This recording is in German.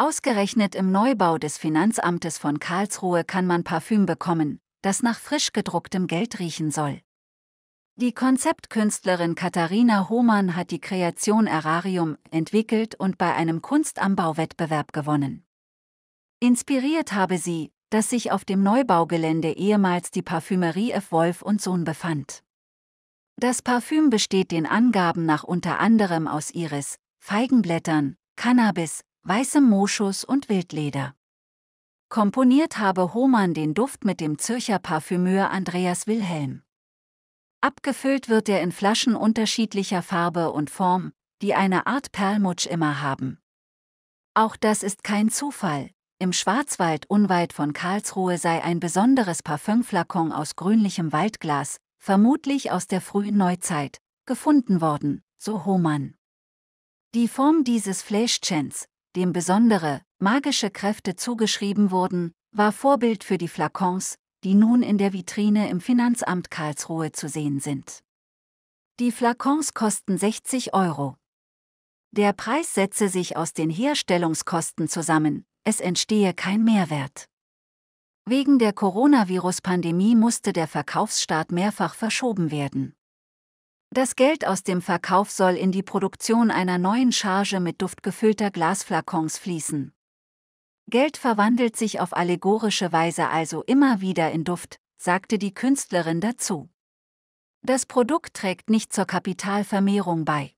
Ausgerechnet im Neubau des Finanzamtes von Karlsruhe kann man Parfüm bekommen, das nach frisch gedrucktem Geld riechen soll. Die Konzeptkünstlerin Katharina Hohmann hat die Kreation Errarium entwickelt und bei einem Kunstanbauwettbewerb gewonnen. Inspiriert habe sie, dass sich auf dem Neubaugelände ehemals die Parfümerie F. Wolf und Sohn befand. Das Parfüm besteht den Angaben nach unter anderem aus Iris, Feigenblättern, Cannabis, weißem Moschus und Wildleder. Komponiert habe Hohmann den Duft mit dem Zürcher Parfümeur Andreas Wilhelm. Abgefüllt wird er in Flaschen unterschiedlicher Farbe und Form, die eine Art Perlmutsch immer haben. Auch das ist kein Zufall. Im Schwarzwald unweit von Karlsruhe sei ein besonderes Parfümflakon aus grünlichem Waldglas, vermutlich aus der frühen Neuzeit, gefunden worden, so Hohmann. Die Form dieses Fläschchens, dem besondere, magische Kräfte zugeschrieben wurden, war Vorbild für die Flakons, die nun in der Vitrine im Finanzamt Karlsruhe zu sehen sind. Die Flakons kosten 60 Euro. Der Preis setze sich aus den Herstellungskosten zusammen, es entstehe kein Mehrwert. Wegen der Coronavirus-Pandemie musste der Verkaufsstart mehrfach verschoben werden. Das Geld aus dem Verkauf soll in die Produktion einer neuen Charge mit duftgefüllter Glasflakons fließen. Geld verwandelt sich auf allegorische Weise also immer wieder in Duft, sagte die Künstlerin dazu. Das Produkt trägt nicht zur Kapitalvermehrung bei.